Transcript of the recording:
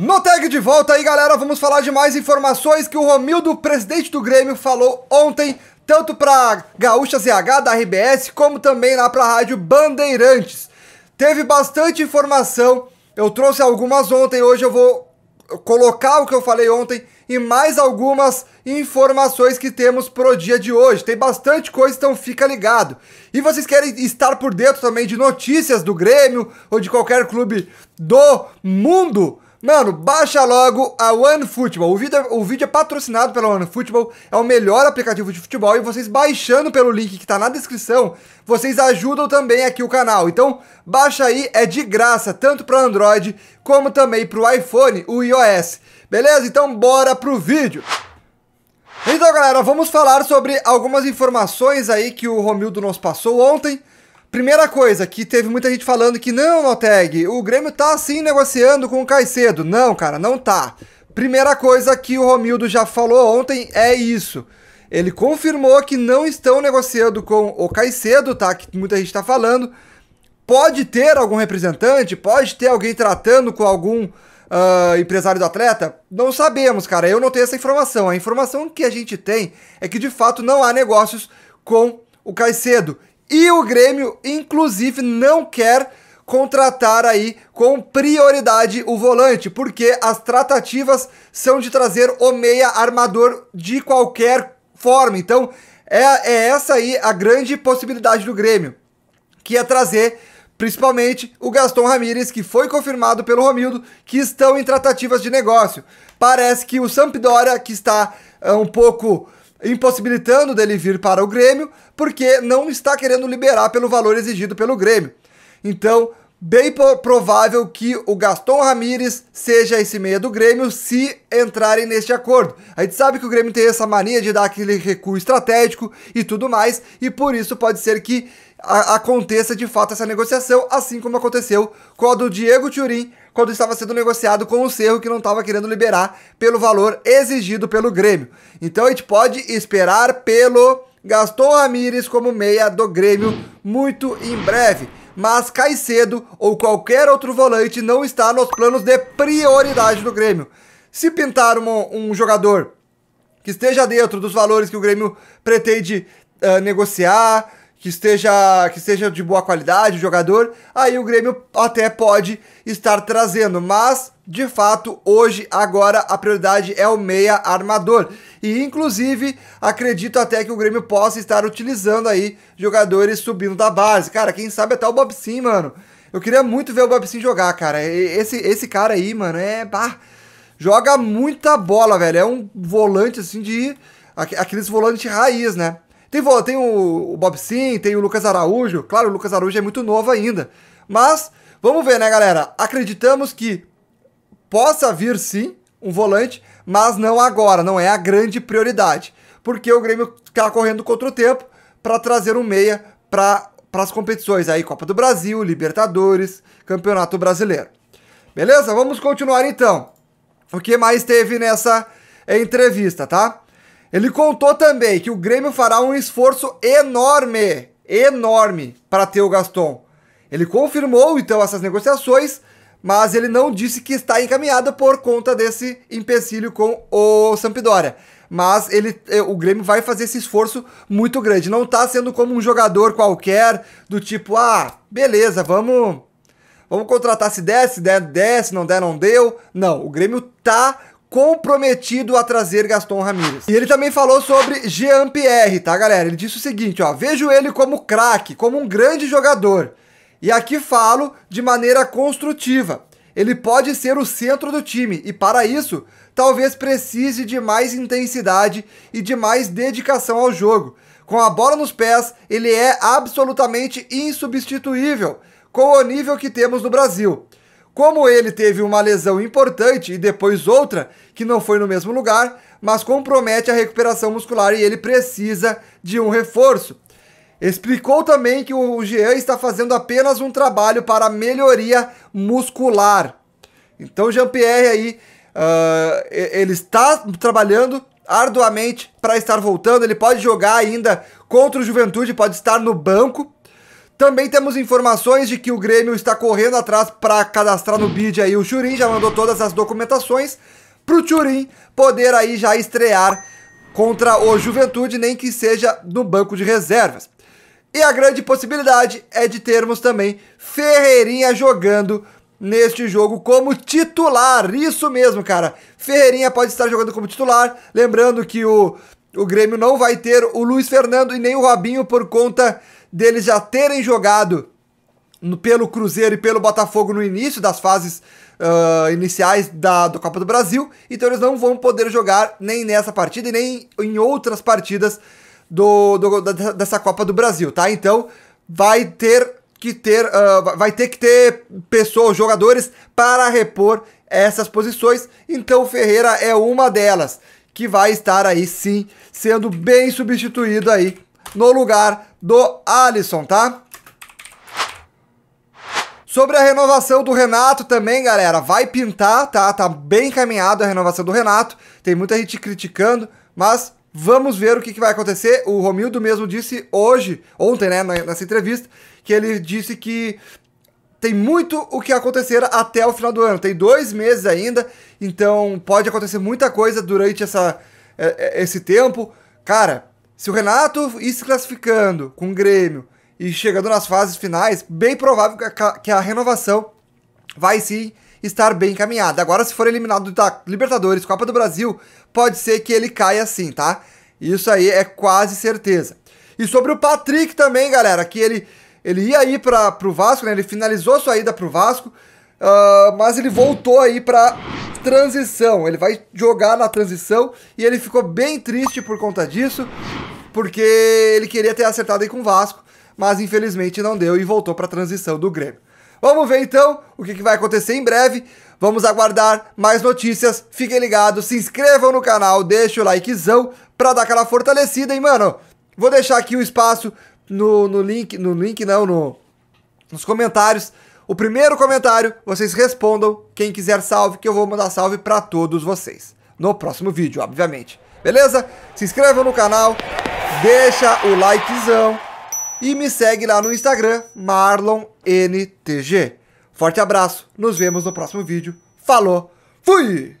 No tag de volta aí, galera, vamos falar de mais informações que o Romildo, presidente do Grêmio, falou ontem, tanto para Gaúcha ZH da RBS, como também lá para a Rádio Bandeirantes. Teve bastante informação, eu trouxe algumas ontem, hoje eu vou colocar o que eu falei ontem e mais algumas informações que temos pro dia de hoje. Tem bastante coisa, então fica ligado. E vocês querem estar por dentro também de notícias do Grêmio ou de qualquer clube do mundo? Mano, baixa logo a OneFootball. O vídeo, é, o vídeo é patrocinado pela OneFootball, é o melhor aplicativo de futebol e vocês baixando pelo link que tá na descrição, vocês ajudam também aqui o canal. Então, baixa aí, é de graça, tanto para Android como também para o iPhone, o iOS. Beleza? Então, bora pro vídeo. Então, galera, vamos falar sobre algumas informações aí que o Romildo nos passou ontem Primeira coisa, que teve muita gente falando que não, Noteg, o Grêmio tá assim negociando com o Caicedo. Não, cara, não tá. Primeira coisa que o Romildo já falou ontem é isso. Ele confirmou que não estão negociando com o Caicedo, tá? Que muita gente tá falando. Pode ter algum representante, pode ter alguém tratando com algum uh, empresário do atleta? Não sabemos, cara. Eu não tenho essa informação. A informação que a gente tem é que de fato não há negócios com o Caicedo. E o Grêmio, inclusive, não quer contratar aí com prioridade o volante, porque as tratativas são de trazer o meia armador de qualquer forma. Então, é, é essa aí a grande possibilidade do Grêmio, que é trazer principalmente o Gaston Ramírez, que foi confirmado pelo Romildo, que estão em tratativas de negócio. Parece que o Sampdoria, que está é, um pouco impossibilitando dele vir para o Grêmio, porque não está querendo liberar pelo valor exigido pelo Grêmio. Então, bem provável que o Gaston Ramírez seja esse meia do Grêmio se entrarem neste acordo. A gente sabe que o Grêmio tem essa mania de dar aquele recuo estratégico e tudo mais, e por isso pode ser que a, aconteça de fato essa negociação, assim como aconteceu com a do Diego Turin, quando estava sendo negociado com o Cerro, que não estava querendo liberar pelo valor exigido pelo Grêmio. Então a gente pode esperar pelo Gaston Ramírez como meia do Grêmio muito em breve. Mas Caicedo ou qualquer outro volante não está nos planos de prioridade do Grêmio. Se pintar um, um jogador que esteja dentro dos valores que o Grêmio pretende uh, negociar, que esteja, que esteja de boa qualidade o jogador, aí o Grêmio até pode estar trazendo. Mas, de fato, hoje, agora, a prioridade é o meia armador. E, inclusive, acredito até que o Grêmio possa estar utilizando aí jogadores subindo da base. Cara, quem sabe até o Bob Sim, mano. Eu queria muito ver o Bob Sim jogar, cara. Esse, esse cara aí, mano, é... Bah, joga muita bola, velho. É um volante, assim, de... Aqueles volantes raiz, né? Tem, tem o, o Bob Sim, tem o Lucas Araújo. Claro, o Lucas Araújo é muito novo ainda. Mas vamos ver, né, galera? Acreditamos que possa vir sim um volante, mas não agora, não é a grande prioridade. Porque o Grêmio está correndo contra o tempo para trazer um meia para as competições aí, Copa do Brasil, Libertadores, Campeonato Brasileiro. Beleza? Vamos continuar então. O que mais teve nessa entrevista, tá? Ele contou também que o Grêmio fará um esforço enorme, enorme, para ter o Gaston. Ele confirmou então essas negociações, mas ele não disse que está encaminhada por conta desse empecilho com o Sampdoria. Mas ele, eh, o Grêmio vai fazer esse esforço muito grande. Não está sendo como um jogador qualquer, do tipo, ah, beleza, vamos vamos contratar se der, se der, der, se não der, não deu. Não, o Grêmio tá comprometido a trazer Gaston Ramírez. E ele também falou sobre Jean Pierre, tá, galera? Ele disse o seguinte, ó: "Vejo ele como craque, como um grande jogador. E aqui falo de maneira construtiva. Ele pode ser o centro do time e para isso, talvez precise de mais intensidade e de mais dedicação ao jogo. Com a bola nos pés, ele é absolutamente insubstituível com o nível que temos no Brasil. Como ele teve uma lesão importante e depois outra, que não foi no mesmo lugar, mas compromete a recuperação muscular e ele precisa de um reforço. Explicou também que o Jean está fazendo apenas um trabalho para melhoria muscular. Então, Jean-Pierre aí, uh, ele está trabalhando arduamente para estar voltando. Ele pode jogar ainda contra o Juventude, pode estar no banco também temos informações de que o Grêmio está correndo atrás para cadastrar no bid aí o Churin, já mandou todas as documentações para o Churin poder aí já estrear contra o Juventude, nem que seja no banco de reservas. E a grande possibilidade é de termos também Ferreirinha jogando neste jogo como titular. Isso mesmo, cara. Ferreirinha pode estar jogando como titular. Lembrando que o, o Grêmio não vai ter o Luiz Fernando e nem o Robinho por conta deles já terem jogado no, pelo Cruzeiro e pelo Botafogo no início das fases uh, iniciais da do Copa do Brasil, então eles não vão poder jogar nem nessa partida e nem em outras partidas do, do da, dessa Copa do Brasil, tá? Então vai ter que ter, uh, vai ter que ter pessoas, jogadores para repor essas posições. Então Ferreira é uma delas que vai estar aí sim sendo bem substituído aí no lugar do Alisson, tá? Sobre a renovação do Renato também, galera, vai pintar, tá? Tá bem encaminhado a renovação do Renato. Tem muita gente criticando, mas vamos ver o que, que vai acontecer. O Romildo mesmo disse hoje, ontem, né, nessa entrevista, que ele disse que tem muito o que acontecer até o final do ano. Tem dois meses ainda, então pode acontecer muita coisa durante essa, é, é, esse tempo. Cara, se o Renato ir se classificando com o Grêmio e chegando nas fases finais, bem provável que a renovação vai sim estar bem encaminhada. Agora, se for eliminado da Libertadores, Copa do Brasil, pode ser que ele caia sim, tá? Isso aí é quase certeza. E sobre o Patrick também, galera, que ele, ele ia ir para o Vasco, né? Ele finalizou sua ida para o Vasco, uh, mas ele voltou aí para transição. Ele vai jogar na transição e ele ficou bem triste por conta disso, porque ele queria ter acertado aí com o Vasco, mas infelizmente não deu e voltou para a transição do Grêmio. Vamos ver então o que, que vai acontecer em breve. Vamos aguardar mais notícias. Fiquem ligados, se inscrevam no canal, deixem o likezão pra dar aquela fortalecida, hein, mano? Vou deixar aqui o espaço no, no link, no link não, no, nos comentários o primeiro comentário, vocês respondam. Quem quiser salve, que eu vou mandar salve para todos vocês. No próximo vídeo, obviamente. Beleza? Se inscrevam no canal, deixa o likezão e me segue lá no Instagram, MarlonNTG. Forte abraço, nos vemos no próximo vídeo. Falou, fui!